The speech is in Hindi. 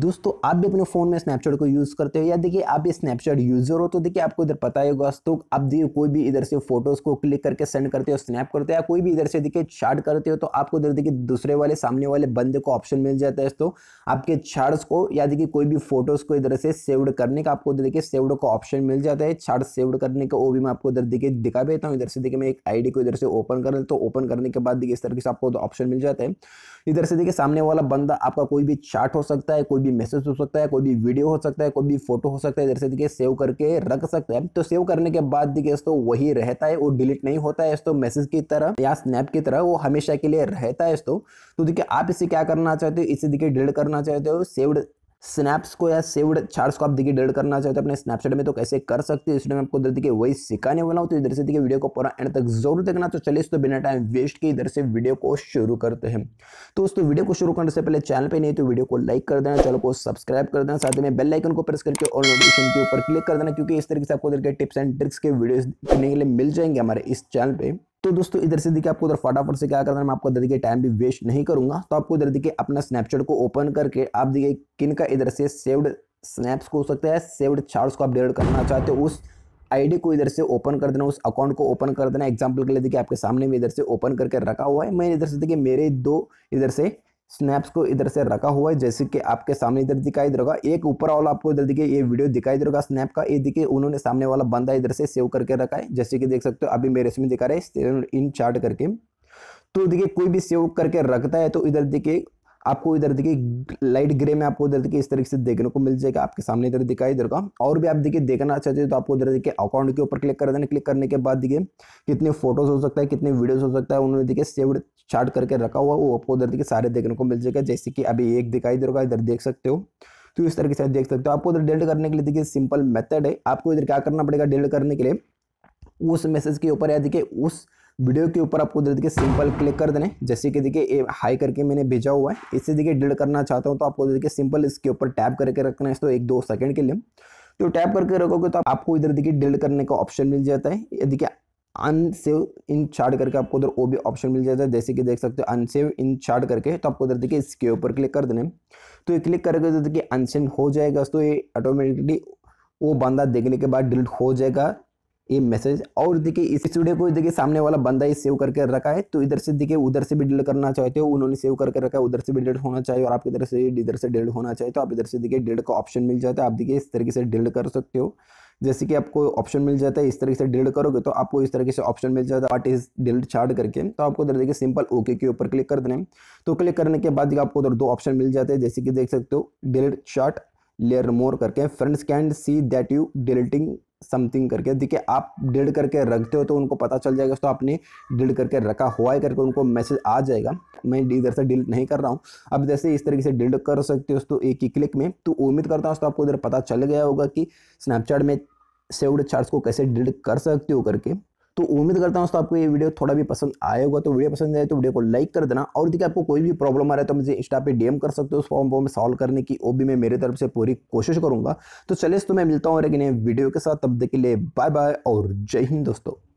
दोस्तों आप भी अपने फ़ोन में स्नैपचैट को यूज़ करते हो या देखिए आप भी स्नैपचैट यूज़र हो तो देखिए आपको इधर पता ही होगा तो आप देखिए कोई भी इधर से फोटोज़ को क्लिक करके सेंड करते हो स्नैप करते हो या कोई भी इधर से देखिए चार्ट करते हो तो आपको इधर देखिए दूसरे वाले सामने वाले बंदे को ऑप्शन मिल जाता है तो आपके चार्ट को या देखिए कोई भी फोटोज़ को इधर से सेव्ड करने का आपको देखिए सेव्ड का ऑप्शन मिल जाता है चार्ट सेव्ड करने का वो भी मैं आपको इधर देखिए दिखा देता हूँ इधर से देखिए मैं एक आई को इधर से ओपन कर लेता ओपन करने के बाद देखिए इस तरीके से आपको ऑप्शन मिल जाता है इधर से देखिए सामने वाला बंदा आपका कोई भी चार्ट हो सकता है कोई भी भी मैसेज हो सकता है कोई भी वीडियो हो सकता है कोई भी फोटो हो सकता है जैसे देखिए सेव करके रख सकते हैं तो सेव करने के बाद देखिए दोस्तों वही रहता है वो डिलीट नहीं होता है दोस्तों मैसेज की तरह या स्नैप की तरह वो हमेशा के लिए रहता है दोस्तों तो देखिए आप इसे क्या करना चाहते हो इसे देखिए डिलीट करना चाहते हो सेव्ड स्नैप्स को या सेव्ड चार्ट्स को आप देखिए डेड करना चाहते हो अपने स्नैपचैट में तो कैसे कर सकते हो वीडियो में आपको इधर देखिए वही सिखाने वाला हूँ तो इधर से देखिए वीडियो को पूरा एंड तक जरूर देखना तो चलिए तो बिना टाइम वेस्ट के इधर से वीडियो को शुरू करते हैं तो दोस्तों वीडियो को शुरू करने से पहले चैनल पर नहीं तो वीडियो को लाइक कर देना चैनल को सब्सक्राइब कर देना साथ में बेल लाइकन को प्रेस करके और नोटिफिकेशन के ऊपर क्लिक कर देना क्योंकि इस तरीके से आपको इधर के टिप्स एंड ट्रिक्स के वीडियो देखने के लिए मिल जाएंगे हमारे इस चैनल पर तो दोस्तों इधर से देखिए आपको उधर फटाफट से क्या करना है मैं आपको इधर देखिए टाइम भी वेस्ट नहीं करूंगा तो आपको इधर देखिए अपना स्नैपचैट को ओपन करके आप देखिए किन का इधर से सेव्ड स्नैप्स को हो सकता है सेव्ड चार्ट्स को अपडेट करना चाहते हो उस आईडी को इधर से ओपन कर देना उस अकाउंट को ओपन कर देना एग्जाम्पल के लिए देखिए आपके सामने में इधर से ओपन करके रखा हुआ है मैं इधर से देखिए मेरे दो इधर से स्नैप्स को इधर से रखा हुआ है जैसे कि आपके सामने इधर दिखाई दे रहा एक ऊपर वाला आपको इधर दिखे ये वीडियो दिखाई दे रहा स्नैप का ये दिखे उन्होंने सामने वाला बंदा इधर से सेव करके रखा है जैसे कि देख सकते हो अभी मेरे इसमें दिखा रहे हैं इन चार्ट करके तो देखिए कोई भी सेव करके रखता है तो इधर देखिए आपको इधर देखिए लाइट ग्रे में आपको इधर देखिए इस तरीके से देखने को मिल जाएगा आपके सामने इधर दिखाई इधर का और भी आप देखिए देखना अच्छा चाहते हो तो आपको इधर देखिए अकाउंट के ऊपर क्लिक कर देना क्लिक करने के बाद देखिए कितने फोटोज हो सकता है कितने वीडियोज हो सकता है उन्होंने देखिए सेव चार्ट करके रखा हुआ वो आपको उधर देखिए सारे देखने को मिल जाएगा जैसे कि अभी एक दिखाई इधर का इधर देख सकते हो तो इस तरीके से देख सकते हो आपको उधर डेल्ट करने के लिए देखिए सिंपल मेथड है आपको इधर क्या करना पड़ेगा डेल्ट करने के लिए उस मैसेज के ऊपर या देखिए उस वीडियो के ऊपर आपको उधर देखिए सिंपल क्लिक कर देने जैसे कि देखिए हाई करके मैंने भेजा हुआ है इसे देखिए डिलीट करना चाहता हूँ तो आपको देखिए सिंपल इसके ऊपर टैप करके रखना है तो एक दो सेकंड के लिए तो टैप करके रखोगे तो आपको इधर देखिए डिलीट करने का ऑप्शन मिल जाता है ये देखिए अनसेव इन चार्ट करके आपको उधर वो भी ऑप्शन मिल जाता है जैसे कि देख सकते हो अनसेव इन चार्ट करके तो आपको उधर देखिए इसके ऊपर क्लिक कर देने तो ये क्लिक करके उधर तो देखिए अनसेव हो जाएगा तो ये ऑटोमेटिकली वो बंदा देखने के बाद डिलीट हो जाएगा ये मैसेज और देखिए इस वीडियो को देखिए सामने वाला बंदा ही सेव करके रखा है तो इधर से देखिए उधर से भी डिलीट करना चाहते हो उन्होंने सेव करके रखा है उधर से भी डिलीट होना चाहिए और आपकी तरफ से इधर से डिलीट होना चाहिए तो आप इधर से देखिए डिलीट का ऑप्शन मिल जाता है आप देखिए इस तरीके से डिलीट कर सकते हो जैसे कि आपको ऑप्शन मिल जाता है इस तरीके से डिलीट करोगे तो आपको इस तरीके से ऑप्शन मिल जाता है आर्ट इज डिलीट चार्ट करके तो आपको उधर देखिए सिंपल ओके के ऊपर क्लिक कर देने तो क्लिक करने के बाद आपको उधर दो ऑप्शन मिल जाते हैं जैसे कि देख सकते हो डिलीट चार्ट लेयर मोर करके friends can see that you deleting something करके देखिए आप डेढ़ करके रखते हो तो उनको पता चल जाएगा तो आपने डेढ़ करके रखा हुआ है करके उनको मैसेज आ जाएगा मैं इधर से डिलीट नहीं कर रहा हूँ अब जैसे इस तरीके से डिलीट कर सकते हो तो एक ही क्लिक में तो उम्मीद करता हूँ तो आपको इधर पता चल गया होगा कि स्नैपचैट में सेव्ड चार्ज को कैसे डिलीट कर सकते हो करके तो उम्मीद करता हूँ दोस्तों आपको ये वीडियो थोड़ा भी पसंद आया होगा तो वीडियो पसंद आए तो वीडियो को लाइक कर देना और देखिए आपको कोई भी प्रॉब्लम आ रहा है तो मुझे इंस्टा पे डीएम कर सकते हो उस फॉर्म को सॉल्व करने की वो भी मैं मेरे तरफ से पूरी कोशिश करूंगा तो चलिए तो मैं मिलता हूँ और एक नए वीडियो के साथ तब देख के लिए बाय बाय और जय हिंद दोस्तों